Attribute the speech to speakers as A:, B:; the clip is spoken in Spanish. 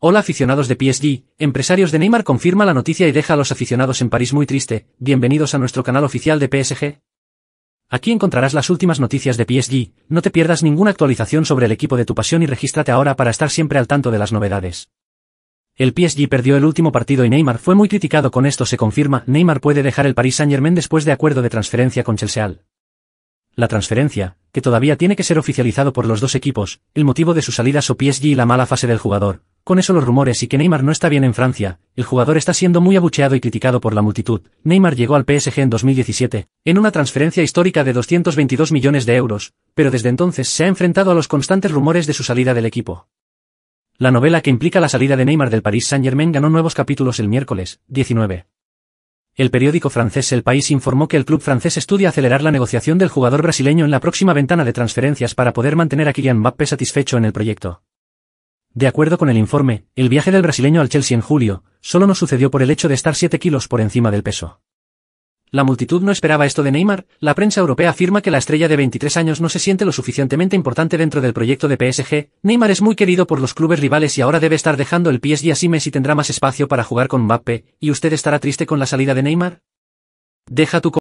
A: Hola aficionados de PSG, empresarios de Neymar confirma la noticia y deja a los aficionados en París muy triste, bienvenidos a nuestro canal oficial de PSG. Aquí encontrarás las últimas noticias de PSG, no te pierdas ninguna actualización sobre el equipo de tu pasión y regístrate ahora para estar siempre al tanto de las novedades. El PSG perdió el último partido y Neymar fue muy criticado con esto se confirma, Neymar puede dejar el Paris Saint-Germain después de acuerdo de transferencia con Chelsea. La transferencia, que todavía tiene que ser oficializado por los dos equipos, el motivo de su salida o PSG y la mala fase del jugador, con eso los rumores y que Neymar no está bien en Francia, el jugador está siendo muy abucheado y criticado por la multitud. Neymar llegó al PSG en 2017, en una transferencia histórica de 222 millones de euros, pero desde entonces se ha enfrentado a los constantes rumores de su salida del equipo. La novela que implica la salida de Neymar del Paris Saint-Germain ganó nuevos capítulos el miércoles, 19. El periódico francés El País informó que el club francés estudia acelerar la negociación del jugador brasileño en la próxima ventana de transferencias para poder mantener a Kylian Mbappé satisfecho en el proyecto. De acuerdo con el informe, el viaje del brasileño al Chelsea en julio, solo no sucedió por el hecho de estar 7 kilos por encima del peso. La multitud no esperaba esto de Neymar, la prensa europea afirma que la estrella de 23 años no se siente lo suficientemente importante dentro del proyecto de PSG, Neymar es muy querido por los clubes rivales y ahora debe estar dejando el PSG así Messi tendrá más espacio para jugar con Mbappé, ¿y usted estará triste con la salida de Neymar? Deja tu